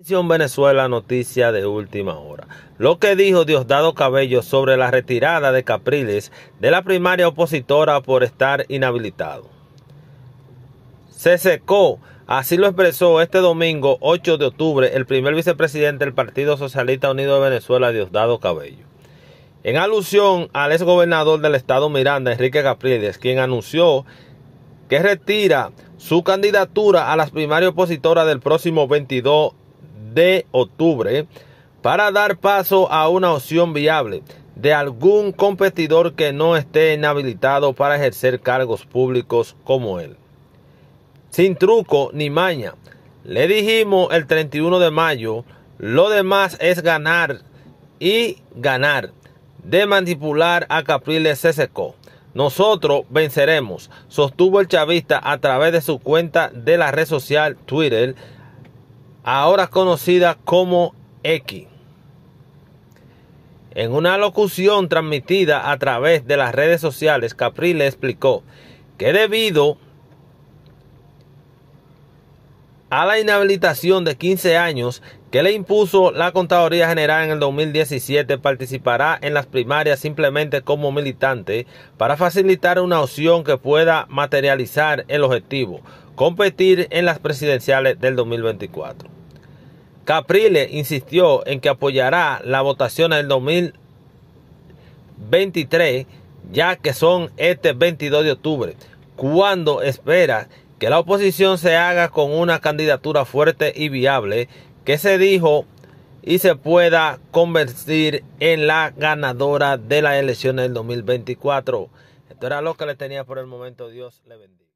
Venezuela, noticia de última hora. Lo que dijo Diosdado Cabello sobre la retirada de Capriles de la primaria opositora por estar inhabilitado. Se secó, así lo expresó este domingo 8 de octubre el primer vicepresidente del Partido Socialista Unido de Venezuela, Diosdado Cabello. En alusión al exgobernador del estado Miranda, Enrique Capriles, quien anunció que retira su candidatura a las primarias opositoras del próximo 22 de octubre para dar paso a una opción viable de algún competidor que no esté inhabilitado para ejercer cargos públicos como él. Sin truco ni maña, le dijimos el 31 de mayo, lo demás es ganar y ganar. De manipular a Capriles se Nosotros venceremos, sostuvo el chavista a través de su cuenta de la red social Twitter ahora conocida como X. En una locución transmitida a través de las redes sociales, le explicó que debido a la inhabilitación de 15 años que le impuso la Contaduría General en el 2017, participará en las primarias simplemente como militante para facilitar una opción que pueda materializar el objetivo, competir en las presidenciales del 2024. Capriles insistió en que apoyará la votación del 2023, ya que son este 22 de octubre, cuando espera que la oposición se haga con una candidatura fuerte y viable que se dijo y se pueda convertir en la ganadora de las elecciones del 2024. Esto era lo que le tenía por el momento. Dios le bendiga.